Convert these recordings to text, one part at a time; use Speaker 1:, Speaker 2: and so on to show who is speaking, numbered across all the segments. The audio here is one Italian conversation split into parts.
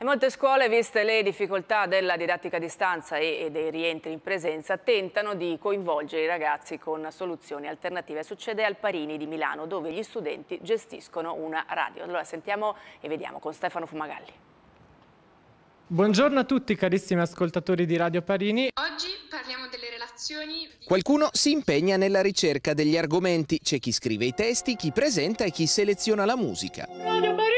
Speaker 1: E molte scuole, viste le difficoltà della didattica a distanza e dei rientri in presenza, tentano di coinvolgere i ragazzi con soluzioni alternative. Succede al Parini di Milano, dove gli studenti gestiscono una radio. Allora sentiamo e vediamo con Stefano Fumagalli.
Speaker 2: Buongiorno a tutti carissimi ascoltatori di Radio Parini.
Speaker 1: Oggi parliamo delle relazioni.
Speaker 2: Qualcuno si impegna nella ricerca degli argomenti. C'è chi scrive i testi, chi presenta e chi seleziona la musica. Radio Parini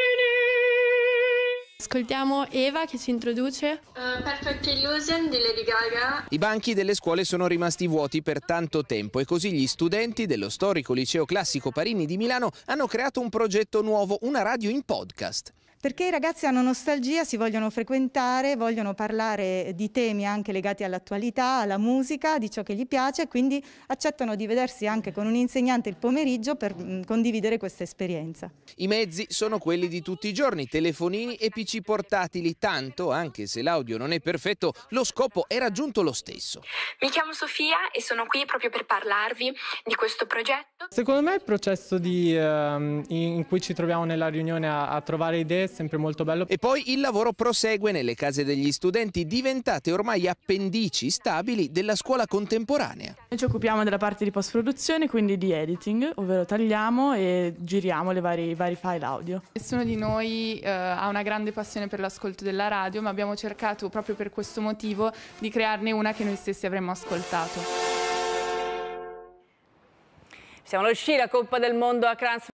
Speaker 2: Ascoltiamo
Speaker 1: Eva che ci introduce. Uh, Perfect Illusion di Lady Gaga.
Speaker 2: I banchi delle scuole sono rimasti vuoti per tanto tempo e così gli studenti dello storico liceo classico Parini di Milano hanno creato un progetto nuovo, una radio in podcast perché i ragazzi hanno nostalgia,
Speaker 1: si vogliono frequentare, vogliono parlare di temi anche legati all'attualità, alla musica, di ciò che gli piace, quindi accettano di vedersi anche con un insegnante il pomeriggio per mh, mm, condividere questa esperienza.
Speaker 2: I mezzi sono quelli di tutti i giorni, telefonini e PC portatili, tanto, anche se l'audio non è perfetto, lo scopo è raggiunto lo stesso. Mi chiamo
Speaker 1: Sofia e sono qui proprio per parlarvi di questo progetto.
Speaker 2: Secondo me il processo di, uh, in cui ci troviamo nella riunione a, a trovare idee sempre molto bello. E poi il lavoro prosegue nelle case degli studenti, diventate ormai appendici stabili della scuola contemporanea.
Speaker 1: Noi ci occupiamo della parte di post-produzione, quindi di editing, ovvero tagliamo e giriamo i vari file audio. Nessuno di noi eh, ha una grande passione per l'ascolto della radio, ma abbiamo cercato proprio per questo motivo di crearne una che noi stessi avremmo ascoltato. Siamo lo sci, la Coppa del Mondo a Kranz.